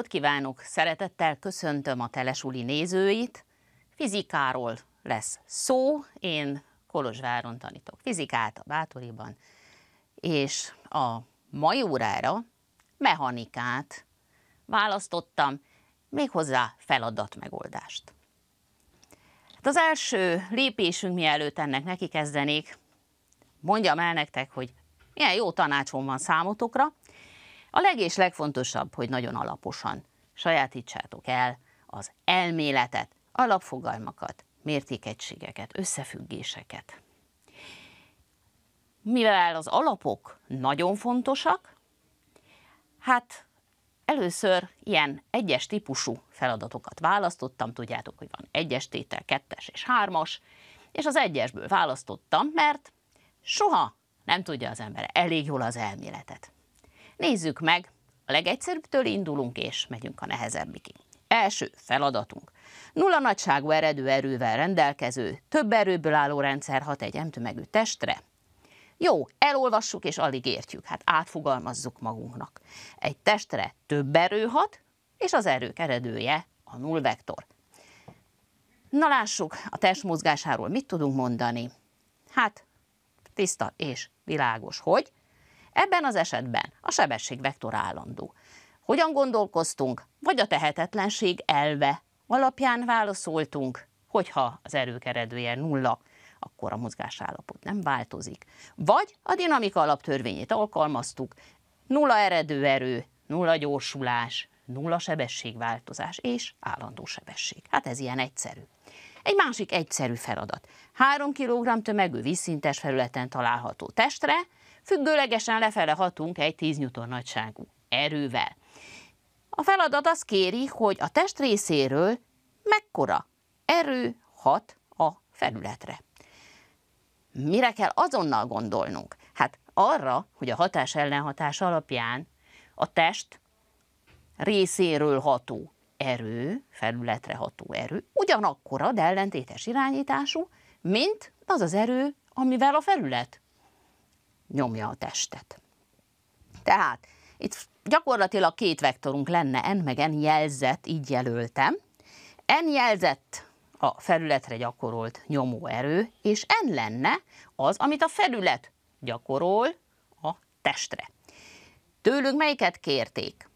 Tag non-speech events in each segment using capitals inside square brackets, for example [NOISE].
napot kívánok! Szeretettel köszöntöm a Telesuli nézőit. Fizikáról lesz szó. Én Kolozsváron tanítok fizikát a Bátoriban, és a mai órára mechanikát választottam, méghozzá feladatmegoldást. Hát az első lépésünk, mielőtt ennek neki kezdenék, mondjam el nektek, hogy milyen jó tanácsom van számotokra, a legés legfontosabb, hogy nagyon alaposan sajátítsátok el az elméletet, alapfogalmakat, mértékegységeket, összefüggéseket. Mivel az alapok nagyon fontosak, hát először ilyen egyes típusú feladatokat választottam, tudjátok, hogy van egyes tétel, kettes és hármas, és az egyesből választottam, mert soha nem tudja az ember elég jól az elméletet. Nézzük meg, a legegyszerűbbtől indulunk és megyünk a nehezebbikig. Első feladatunk. Nulla nagyságú eredő erővel rendelkező, több erőből álló rendszer hat egy emtömegű testre. Jó, elolvassuk és alig értjük, hát átfogalmazzuk magunknak. Egy testre több erő hat, és az erők eredője a nullvektor. Na lássuk, a test mozgásáról mit tudunk mondani. Hát, tiszta és világos, hogy Ebben az esetben a sebességvektor állandó. Hogyan gondolkoztunk, vagy a tehetetlenség elve alapján válaszoltunk, hogyha az erők eredője nulla, akkor a mozgásállapot nem változik. Vagy a dinamika alaptörvényét alkalmaztuk, nulla eredő erő, nulla gyorsulás, nulla sebességváltozás és állandó sebesség. Hát ez ilyen egyszerű. Egy másik egyszerű feladat. 3 kg tömegű vízszintes felületen található testre függőlegesen lefele hatunk egy 10 newton nagyságú erővel. A feladat azt kéri, hogy a test részéről mekkora erő hat a felületre. Mire kell azonnal gondolnunk? Hát arra, hogy a hatás ellenhatás alapján a test részéről ható erő, felületre ható erő, ugyanakkora, de ellentétes irányítású, mint az az erő, amivel a felület nyomja a testet. Tehát itt gyakorlatilag két vektorunk lenne, n meg n jelzett, így jelöltem. N jelzett a felületre gyakorolt nyomóerő, és n lenne az, amit a felület gyakorol a testre. Tőlünk melyiket kérték?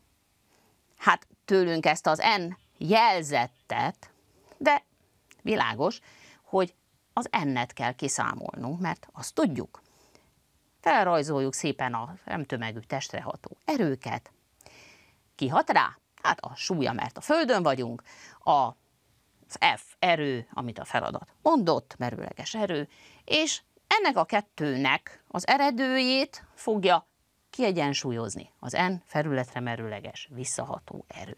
Hát tőlünk ezt az n jelzettet, de világos, hogy az ennet kell kiszámolnunk, mert azt tudjuk felrajzoljuk szépen a nem tömegű testre ható erőket. Ki hat rá? Hát a súlya, mert a földön vagyunk, a az F erő, amit a feladat mondott, merőleges erő, és ennek a kettőnek az eredőjét fogja kiegyensúlyozni az N felületre merőleges visszaható erő.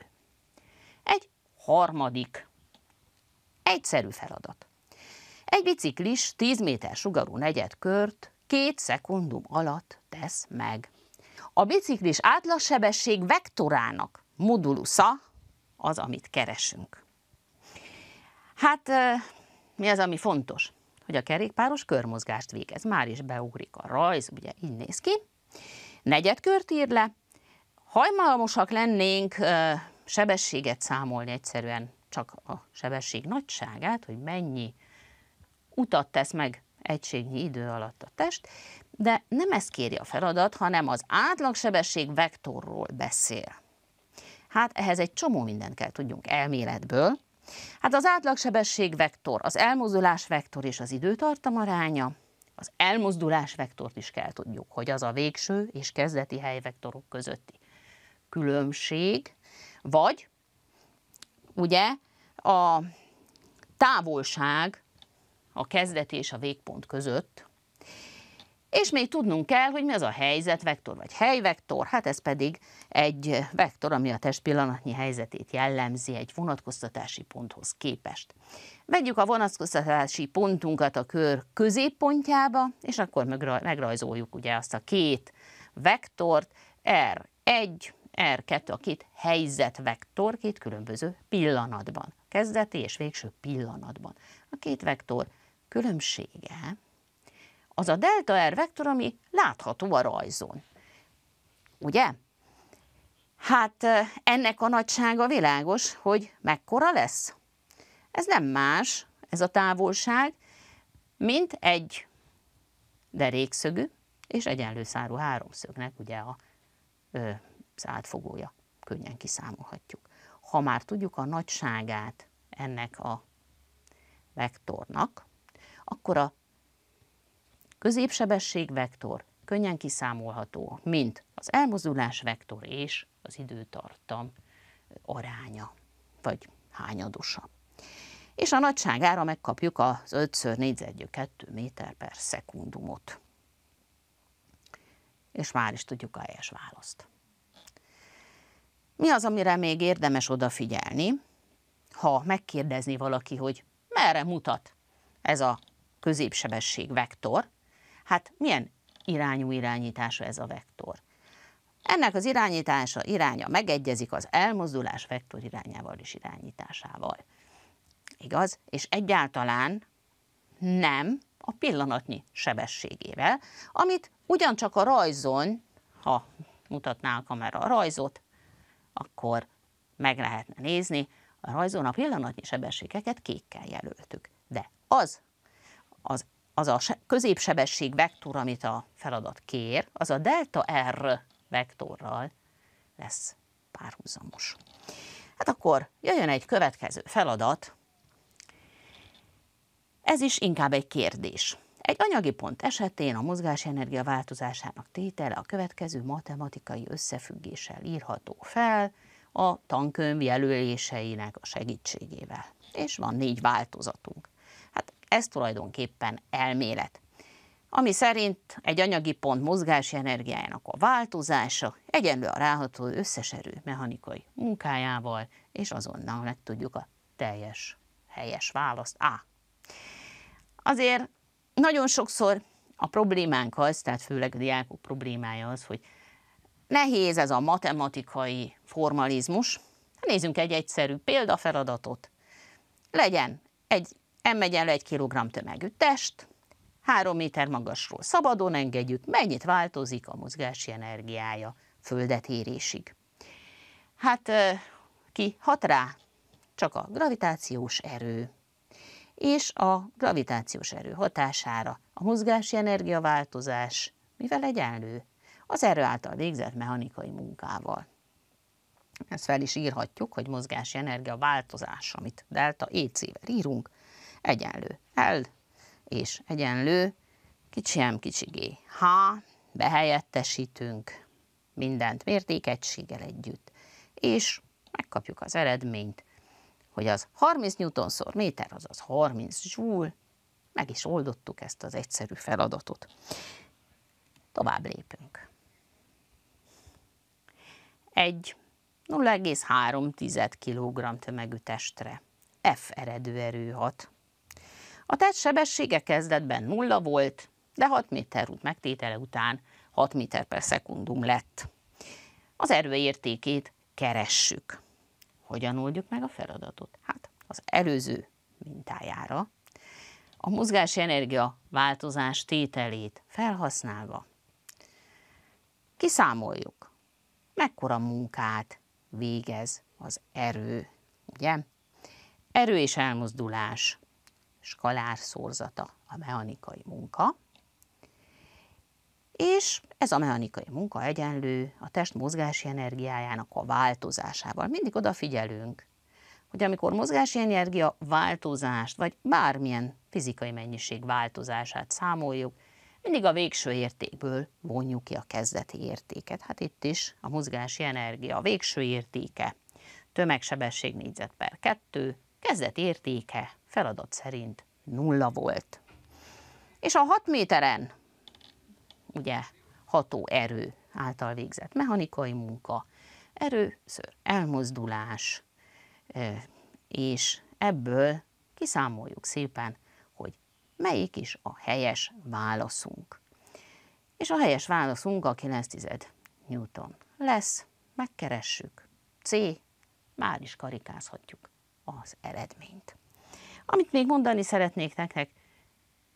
Egy harmadik, egyszerű feladat. Egy biciklis 10 méter sugarú negyedkört két szekundum alatt tesz meg. A biciklis átlagsebesség vektorának modulusza az, amit keresünk. Hát mi az, ami fontos? Hogy a kerékpáros körmozgást végez. Már is beugrik a rajz, ugye így néz ki. Negyed kört ír le. Hajmalmosak lennénk sebességet számolni egyszerűen, csak a sebesség nagyságát, hogy mennyi utat tesz meg egységnyi idő alatt a test, de nem ezt kéri a feladat, hanem az átlagsebesség vektorról beszél. Hát ehhez egy csomó mindent kell tudjunk elméletből. Hát az átlagsebesség vektor, az elmozdulás vektor és az időtartam aránya, az elmozdulás vektort is kell tudjuk, hogy az a végső és kezdeti helyvektorok közötti különbség, vagy ugye a távolság a kezdet és a végpont között. És még tudnunk kell, hogy mi az a helyzetvektor vagy helyvektor, hát ez pedig egy vektor, ami a test pillanatnyi helyzetét jellemzi egy vonatkoztatási ponthoz képest. Vegyük a vonatkoztatási pontunkat a kör középpontjába, és akkor megrajzoljuk ugye azt a két vektort, R1, R2, a két helyzetvektor két különböző pillanatban, kezdeti és végső pillanatban. A két vektor különbsége az a delta R vektor, ami látható a rajzon. Ugye? Hát ennek a nagysága világos, hogy mekkora lesz. Ez nem más, ez a távolság, mint egy derékszögű és egyenlő szárú háromszögnek ugye a ö, az Könnyen kiszámolhatjuk. Ha már tudjuk a nagyságát ennek a vektornak, akkor a középsebesség vektor könnyen kiszámolható, mint az elmozdulás vektor és az időtartam aránya, vagy hányadosa. És a nagyságára megkapjuk az 5 x 2 méter per szekundumot. És már is tudjuk a helyes választ. Mi az, amire még érdemes odafigyelni, ha megkérdezni valaki, hogy merre mutat ez a középsebesség vektor, hát milyen irányú irányítása ez a vektor? Ennek az irányítása iránya megegyezik az elmozdulás vektor irányával és irányításával. Igaz? És egyáltalán nem a pillanatnyi sebességével, amit ugyancsak a rajzon, ha mutatná a kamera a rajzot, akkor meg lehetne nézni, a rajzon a pillanatnyi sebességeket kékkel jelöltük. De az, az, az a középsebesség vektor, amit a feladat kér, az a delta R vektorral lesz párhuzamos. Hát akkor jöjjön egy következő feladat. Ez is inkább egy kérdés. Egy anyagi pont esetén a mozgási energia változásának tétele a következő matematikai összefüggéssel írható fel a tankönyv jelöléseinek a segítségével. És van négy változatunk. Hát ez tulajdonképpen elmélet ami szerint egy anyagi pont mozgási energiájának a változása egyenlő a ráható összes erő mechanikai munkájával, és azonnal tudjuk a teljes, helyes választ. A. Azért nagyon sokszor a problémánk az, tehát főleg a diákok problémája az, hogy nehéz ez a matematikai formalizmus. Nézzünk egy egyszerű példafeladatot. Legyen egy emegyenlő egy kilogramm tömegű test, három méter magasról szabadon engedjük, mennyit változik a mozgási energiája földet érésig. Hát ki hat rá? Csak a gravitációs erő. És a gravitációs erő hatására a mozgási energiaváltozás mivel egyenlő? Az erő által végzett mechanikai munkával. Ezt fel is írhatjuk, hogy mozgási energia változás, amit delta EC-vel írunk, egyenlő. El és egyenlő, kicsi m kicsi g. Ha behelyettesítünk mindent mértékegységgel együtt, és megkapjuk az eredményt, hogy az 30 szor méter, azaz 30 joule, meg is oldottuk ezt az egyszerű feladatot. Tovább lépünk. Egy 0,3 kg tömegű testre F erő hat a test sebessége kezdetben nulla volt, de 6 méter út megtétele után 6 méter per szekundum lett. Az erőértékét keressük. Hogyan oldjuk meg a feladatot? Hát az előző mintájára a mozgási energia változás tételét felhasználva kiszámoljuk, mekkora munkát végez az erő, ugye? Erő és elmozdulás skalár szorzata a mechanikai munka, és ez a mechanikai munka egyenlő a test mozgási energiájának a változásával. Mindig odafigyelünk, hogy amikor mozgási energia változást, vagy bármilyen fizikai mennyiség változását számoljuk, mindig a végső értékből vonjuk ki a kezdeti értéket. Hát itt is a mozgási energia a végső értéke, tömegsebesség négyzet per 2, kezdeti értéke feladat szerint nulla volt. És a 6 méteren, ugye, ható erő által végzett mechanikai munka, erőször elmozdulás, és ebből kiszámoljuk szépen, hogy melyik is a helyes válaszunk. És a helyes válaszunk a 9 tized Newton lesz, megkeressük. C, már is karikázhatjuk az eredményt. Amit még mondani szeretnék nektek,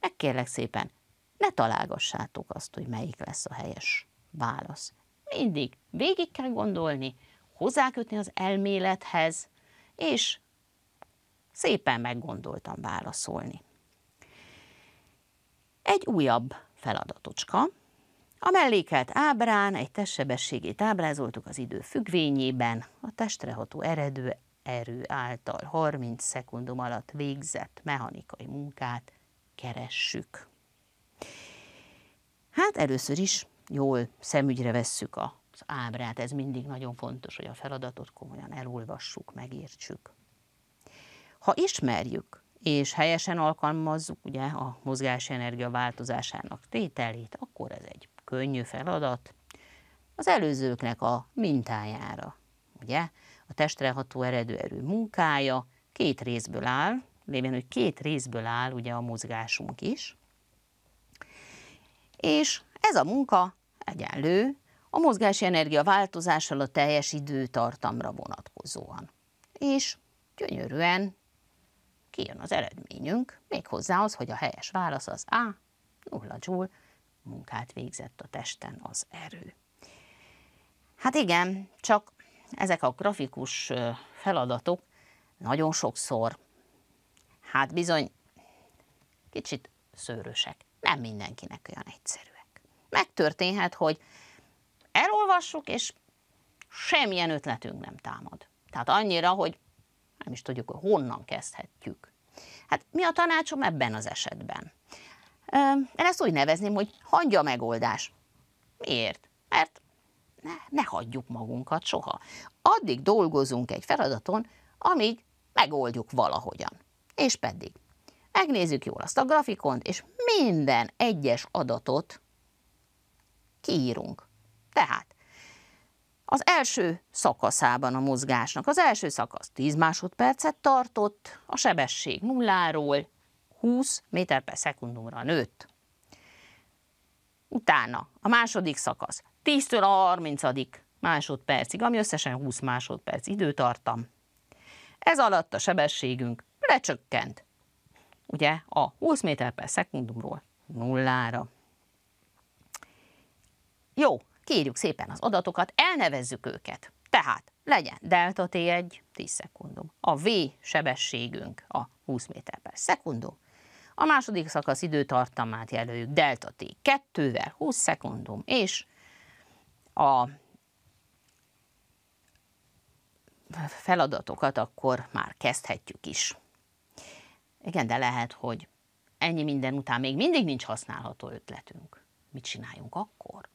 megkérlek szépen, ne találgassátok azt, hogy melyik lesz a helyes válasz. Mindig végig kell gondolni, hozzákötni az elmélethez, és szépen meggondoltam válaszolni. Egy újabb feladatocska. A mellékelt ábrán egy testsebességét ábrázoltuk az idő függvényében, a testreható eredő erő által 30 szekundum alatt végzett mechanikai munkát keressük. Hát először is jól szemügyre vesszük az ábrát, ez mindig nagyon fontos, hogy a feladatot komolyan elolvassuk, megértsük. Ha ismerjük és helyesen alkalmazzuk ugye a mozgási energia változásának tételét, akkor ez egy könnyű feladat az előzőknek a mintájára, ugye? a testreható eredő erő munkája két részből áll, lévén, hogy két részből áll ugye a mozgásunk is, és ez a munka egyenlő a mozgási energia változással a teljes időtartamra vonatkozóan. És gyönyörűen kijön az eredményünk, méghozzá az, hogy a helyes válasz az A, nulla, joule munkát végzett a testen az erő. Hát igen, csak ezek a grafikus feladatok nagyon sokszor, hát bizony kicsit szőrösek. Nem mindenkinek olyan egyszerűek. Megtörténhet, hogy elolvassuk, és semmilyen ötletünk nem támad. Tehát annyira, hogy nem is tudjuk, hogy honnan kezdhetjük. Hát mi a tanácsom ebben az esetben? Én ezt úgy nevezném, hogy hangya megoldás. Miért? Mert ne, ne hagyjuk magunkat soha. Addig dolgozunk egy feladaton, amíg megoldjuk valahogyan. És pedig megnézzük jól azt a grafikont, és minden egyes adatot kiírunk. Tehát az első szakaszában a mozgásnak. Az első szakasz 10 másodpercet tartott, a sebesség nulláról 20 méter per szekundumra nőtt. Utána a második szakasz 10-től a 30 másodpercig, ami összesen 20 másodperc időtartam. Ez alatt a sebességünk lecsökkent, ugye a 20 méter per szekundumról nullára. Jó, kérjük szépen az adatokat, elnevezzük őket. Tehát legyen delta T1 10 szekundum, a V sebességünk a 20 méter per szekundum, a második szakasz időtartamát jelöljük delta T2-vel 20 szekundum, és a feladatokat, akkor már kezdhetjük is. Igen, de lehet, hogy ennyi minden után még mindig nincs használható ötletünk. Mit csináljunk akkor?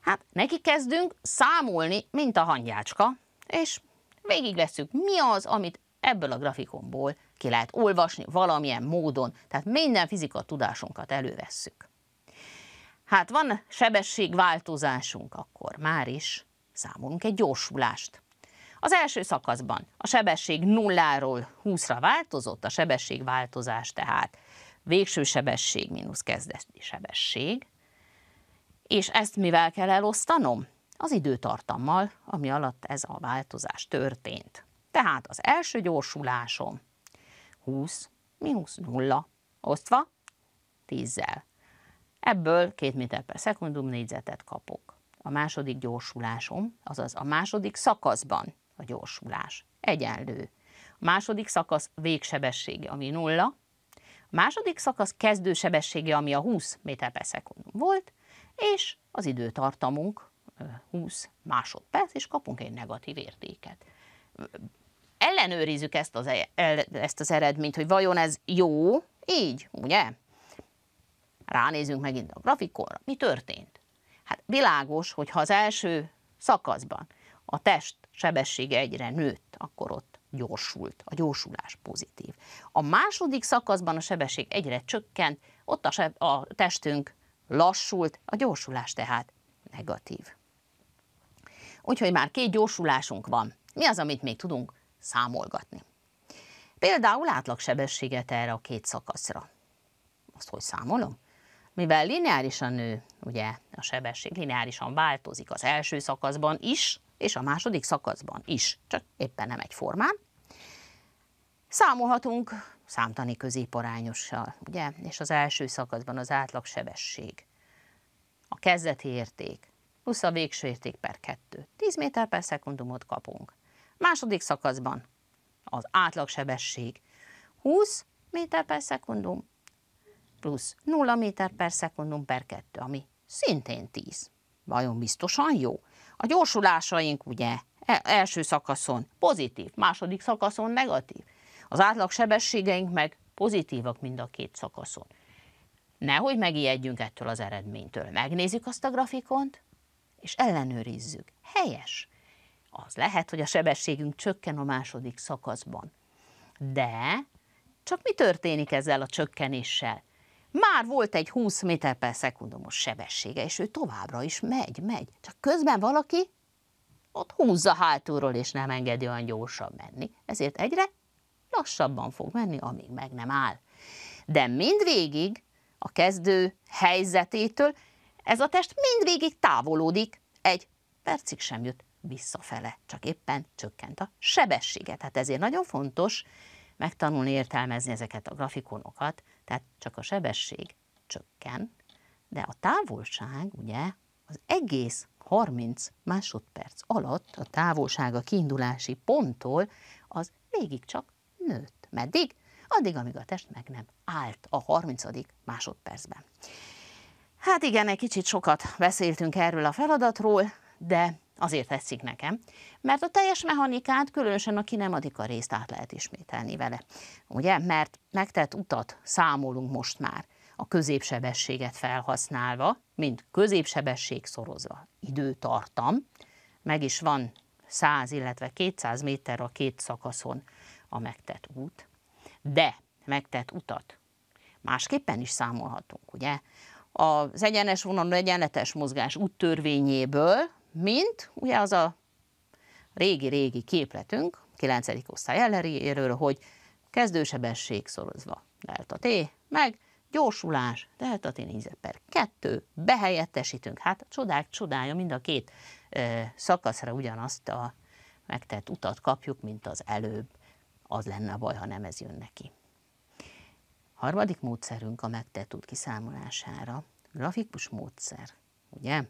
Hát neki kezdünk számolni, mint a hangyácska, és végig leszünk. mi az, amit ebből a grafikonból ki lehet olvasni valamilyen módon, tehát minden fizika tudásunkat elővesszük. Hát van sebességváltozásunk, akkor már is számolunk egy gyorsulást. Az első szakaszban a sebesség nulláról 20-ra változott, a sebességváltozás tehát végső sebesség mínusz kezdeti sebesség, és ezt mivel kell elosztanom? Az időtartammal, ami alatt ez a változás történt. Tehát az első gyorsulásom 20 mínusz 0 osztva 10-zel. Ebből 2 méter per szekundum négyzetet kapok. A második gyorsulásom, azaz a második szakaszban a gyorsulás egyenlő. A második szakasz végsebessége, ami nulla. A második szakasz kezdősebessége, ami a 20 méter per szekundum volt, és az időtartamunk 20 másodperc, és kapunk egy negatív értéket. Ellenőrizzük ezt az, e- ezt az eredményt, hogy vajon ez jó, így, ugye? Ránézünk megint a grafikonra. Mi történt? Hát világos, hogy ha az első szakaszban a test sebessége egyre nőtt, akkor ott gyorsult, a gyorsulás pozitív. A második szakaszban a sebesség egyre csökkent, ott a, seb- a testünk lassult, a gyorsulás tehát negatív. Úgyhogy már két gyorsulásunk van. Mi az, amit még tudunk számolgatni? Például átlagsebességet erre a két szakaszra. Azt hogy számolom? mivel lineárisan nő, ugye a sebesség lineárisan változik az első szakaszban is, és a második szakaszban is, csak éppen nem egy formán. számolhatunk számtani középarányossal, ugye? És az első szakaszban az átlagsebesség a kezdeti érték, plusz a végső érték per 2. 10 méter per szekundumot kapunk. Második szakaszban az átlagsebesség 20 méter per szekundum, plusz 0 méter per szekundum per 2, ami szintén 10. Vajon biztosan jó? A gyorsulásaink ugye e-, első szakaszon pozitív, második szakaszon negatív. Az átlag sebességeink meg pozitívak mind a két szakaszon. Nehogy megijedjünk ettől az eredménytől. Megnézzük azt a grafikont, és ellenőrizzük. Helyes. Az lehet, hogy a sebességünk csökken a második szakaszban. De csak mi történik ezzel a csökkenéssel? már volt egy 20 méter per szekundumos sebessége, és ő továbbra is megy, megy. Csak közben valaki ott húzza hátulról, és nem engedi olyan gyorsan menni. Ezért egyre lassabban fog menni, amíg meg nem áll. De mindvégig a kezdő helyzetétől ez a test mindvégig távolodik, egy percig sem jut visszafele, csak éppen csökkent a sebessége. Tehát ezért nagyon fontos megtanulni értelmezni ezeket a grafikonokat, tehát csak a sebesség csökken, de a távolság ugye az egész 30 másodperc alatt a távolság a kiindulási ponttól az végig csak nőtt. Meddig? Addig, amíg a test meg nem állt a 30. másodpercben. Hát igen, egy kicsit sokat beszéltünk erről a feladatról, de Azért tetszik nekem, mert a teljes mechanikát, különösen a kinematika részt át lehet ismételni vele. Ugye? Mert megtett utat számolunk most már a középsebességet felhasználva, mint középsebesség szorozva időtartam, meg is van 100, illetve 200 méter a két szakaszon a megtett út, de megtett utat másképpen is számolhatunk, ugye? Az egyenes vonalú egyenletes mozgás úttörvényéből mint ugye az a régi-régi képletünk, 9. osztály elleréről, hogy kezdősebesség szorozva delta t, meg gyorsulás, delta t négyzet per 2, behelyettesítünk, hát csodák csodája, mind a két ö, szakaszra ugyanazt a megtett utat kapjuk, mint az előbb. Az lenne a baj, ha nem ez jön neki. Harmadik módszerünk a megtett út kiszámolására, grafikus módszer, ugye?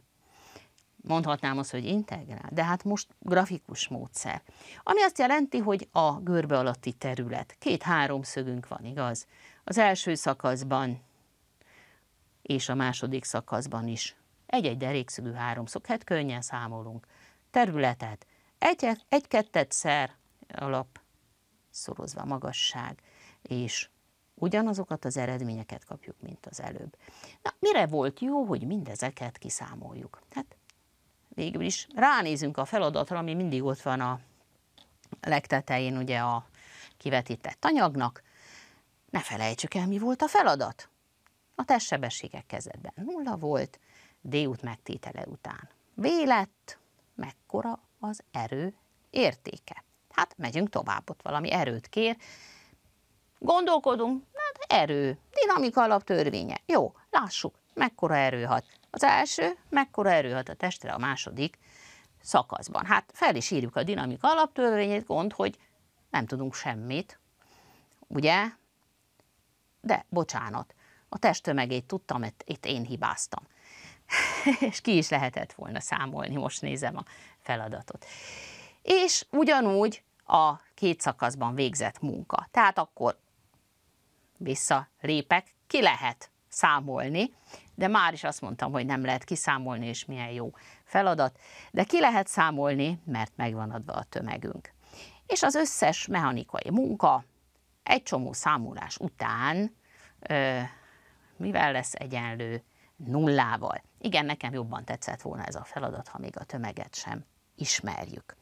mondhatnám azt, hogy integrál, de hát most grafikus módszer. Ami azt jelenti, hogy a görbe alatti terület. Két háromszögünk van, igaz? Az első szakaszban és a második szakaszban is. Egy-egy derékszögű háromszög, hát könnyen számolunk. Területet. Egy, egy kettet szer alap szorozva magasság, és ugyanazokat az eredményeket kapjuk, mint az előbb. Na, mire volt jó, hogy mindezeket kiszámoljuk? Hát végül is ránézünk a feladatra, ami mindig ott van a legtetején ugye a kivetített anyagnak, ne felejtsük el, mi volt a feladat. A testsebességek kezdetben nulla volt, d megtétele után. Vélet? mekkora az erő értéke. Hát megyünk tovább, ott valami erőt kér. Gondolkodunk, hát erő, dinamika alaptörvénye. Jó, lássuk, mekkora erő hat. Az első, mekkora erő hat a testre a második szakaszban. Hát fel is írjuk a dinamika alaptörvényét, gond, hogy nem tudunk semmit, ugye? De bocsánat, a testtömegét tudtam, mert itt én hibáztam. [LAUGHS] és ki is lehetett volna számolni, most nézem a feladatot. És ugyanúgy a két szakaszban végzett munka. Tehát akkor visszalépek, ki lehet számolni, de már is azt mondtam, hogy nem lehet kiszámolni, és milyen jó feladat, de ki lehet számolni, mert megvan adva a tömegünk. És az összes mechanikai munka egy csomó számolás után ö, mivel lesz egyenlő nullával. Igen, nekem jobban tetszett volna ez a feladat, ha még a tömeget sem ismerjük.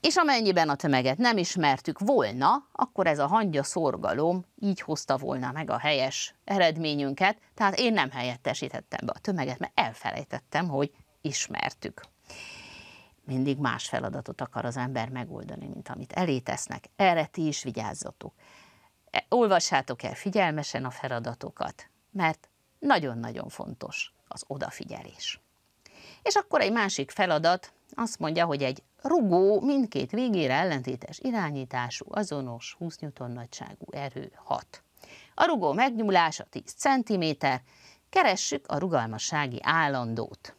És amennyiben a tömeget nem ismertük volna, akkor ez a hangya szorgalom így hozta volna meg a helyes eredményünket, tehát én nem helyettesítettem be a tömeget, mert elfelejtettem, hogy ismertük. Mindig más feladatot akar az ember megoldani, mint amit elétesznek. Erre ti is vigyázzatok. E, olvassátok el figyelmesen a feladatokat, mert nagyon-nagyon fontos az odafigyelés. És akkor egy másik feladat azt mondja, hogy egy rugó mindkét végére ellentétes irányítású, azonos 20 Newton nagyságú erő 6. A rugó megnyúlása 10 cm, keressük a rugalmassági állandót.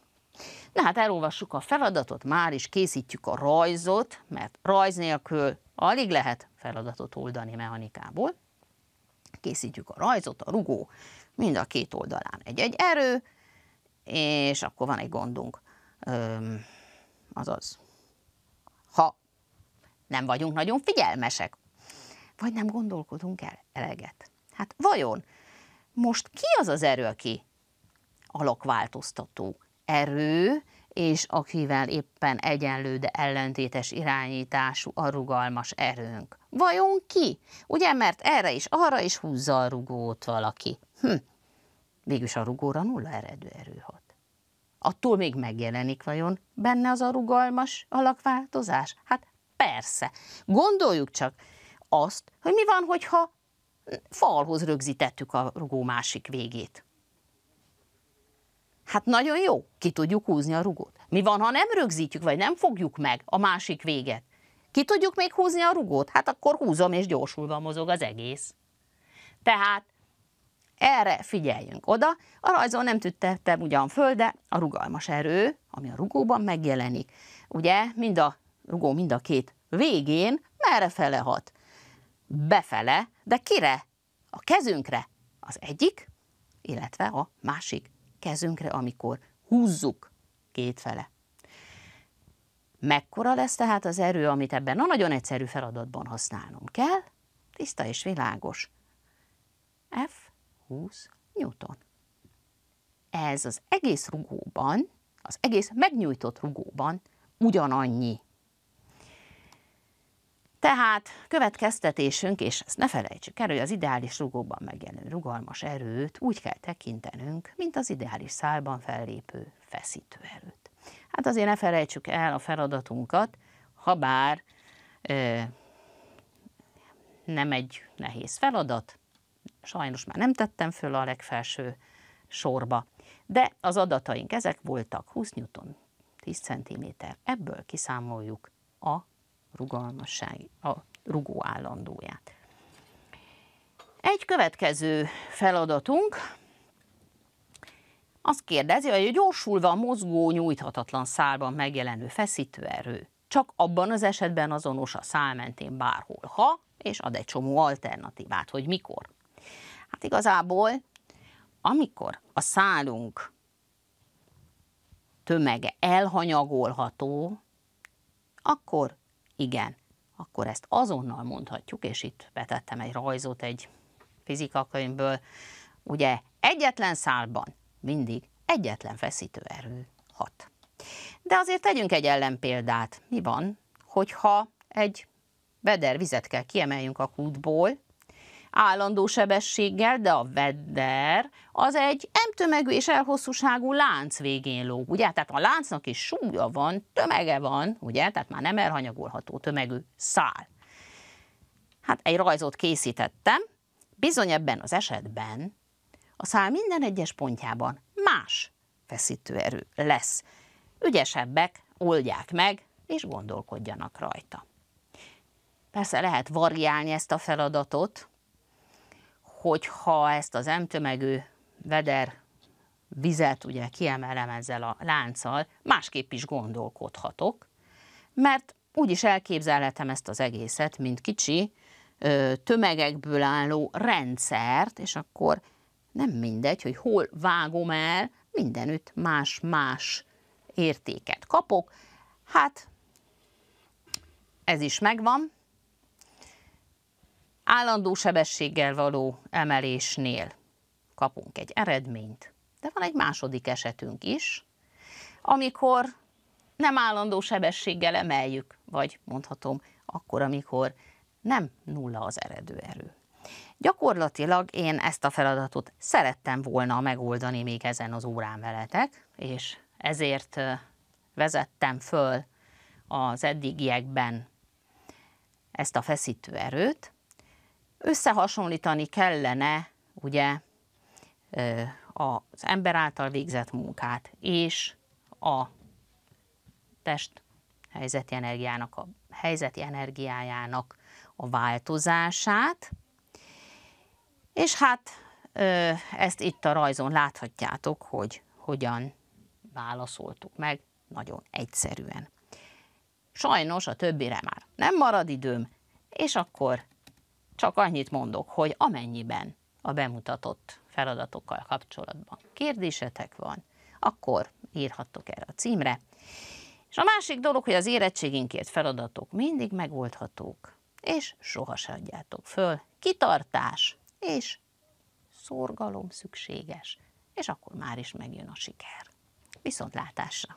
Na hát elolvassuk a feladatot, már is készítjük a rajzot, mert rajz nélkül alig lehet feladatot oldani mechanikából. Készítjük a rajzot, a rugó, mind a két oldalán egy-egy erő, és akkor van egy gondunk, Öm, azaz nem vagyunk nagyon figyelmesek, vagy nem gondolkodunk el eleget. Hát vajon most ki az az erő, aki alakváltoztató erő, és akivel éppen egyenlő, de ellentétes irányítású a rugalmas erőnk. Vajon ki? Ugye, mert erre is, arra is húzza a rugót valaki. Hm. Végülis a rugóra nulla eredő erő hat. Attól még megjelenik vajon benne az a rugalmas alakváltozás? Hát Persze. Gondoljuk csak azt, hogy mi van, hogyha falhoz rögzítettük a rugó másik végét. Hát nagyon jó, ki tudjuk húzni a rugót. Mi van, ha nem rögzítjük, vagy nem fogjuk meg a másik véget? Ki tudjuk még húzni a rugót? Hát akkor húzom, és gyorsulva mozog az egész. Tehát erre figyeljünk oda. A rajzon nem tüttettem ugyan föl, de a rugalmas erő, ami a rugóban megjelenik. Ugye, mind a rugó mind a két végén merre fele hat? Befele, de kire? A kezünkre. Az egyik, illetve a másik kezünkre, amikor húzzuk két fele. Mekkora lesz tehát az erő, amit ebben a nagyon egyszerű feladatban használnom kell? Tiszta és világos. F 20 Newton. Ez az egész rugóban, az egész megnyújtott rugóban ugyanannyi tehát következtetésünk, és ezt ne felejtsük el, hogy az ideális rugóban megjelenő rugalmas erőt úgy kell tekintenünk, mint az ideális szálban fellépő feszítő erőt. Hát azért ne felejtsük el a feladatunkat, ha bár ö, nem egy nehéz feladat, sajnos már nem tettem föl a legfelső sorba, de az adataink ezek voltak 20 newton, 10 cm, ebből kiszámoljuk a rugalmasság, a rugó állandóját. Egy következő feladatunk azt kérdezi, hogy gyorsulva a mozgó nyújthatatlan szálban megjelenő feszítőerő csak abban az esetben azonos a szál mentén bárhol, ha, és ad egy csomó alternatívát, hogy mikor. Hát igazából, amikor a szálunk tömege elhanyagolható, akkor igen, akkor ezt azonnal mondhatjuk, és itt betettem egy rajzot egy fizikakönyvből, ugye egyetlen szálban mindig egyetlen feszítő erő hat. De azért tegyünk egy ellenpéldát. Mi van, hogyha egy beder vizet kell kiemeljünk a kútból, állandó sebességgel, de a vedder az egy M tömegű és elhosszúságú lánc végén lóg, ugye? Tehát a láncnak is súlya van, tömege van, ugye? Tehát már nem elhanyagolható tömegű szál. Hát egy rajzot készítettem, bizony ebben az esetben a szál minden egyes pontjában más feszítőerő lesz. Ügyesebbek oldják meg, és gondolkodjanak rajta. Persze lehet variálni ezt a feladatot, hogyha ezt az emtömegű tömegű veder vizet ugye kiemelem ezzel a lánccal, másképp is gondolkodhatok, mert úgy is elképzelhetem ezt az egészet, mint kicsi tömegekből álló rendszert, és akkor nem mindegy, hogy hol vágom el, mindenütt más-más értéket kapok. Hát ez is megvan, állandó sebességgel való emelésnél kapunk egy eredményt, de van egy második esetünk is, amikor nem állandó sebességgel emeljük, vagy mondhatom, akkor, amikor nem nulla az eredő erő. Gyakorlatilag én ezt a feladatot szerettem volna megoldani még ezen az órán veletek, és ezért vezettem föl az eddigiekben ezt a feszítő erőt, összehasonlítani kellene ugye az ember által végzett munkát és a test helyzeti energiának, a helyzeti energiájának a változását, és hát ezt itt a rajzon láthatjátok, hogy hogyan válaszoltuk meg nagyon egyszerűen. Sajnos a többire már nem marad időm, és akkor csak annyit mondok, hogy amennyiben a bemutatott feladatokkal kapcsolatban kérdésetek van, akkor írhattok erre a címre. És a másik dolog, hogy az érettséginkért feladatok mindig megoldhatók, és soha se adjátok föl. Kitartás és szorgalom szükséges, és akkor már is megjön a siker. Viszontlátásra!